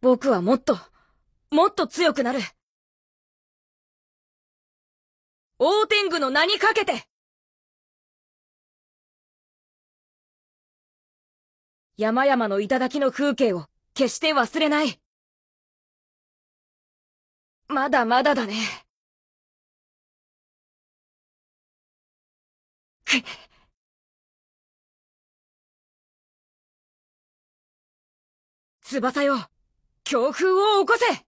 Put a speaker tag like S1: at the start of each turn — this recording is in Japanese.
S1: 僕はもっと、もっと強くなる。大天狗の名にかけて山々の頂の風景を決して忘れない。まだまだだね。くっ。翼よ。強風を起こせ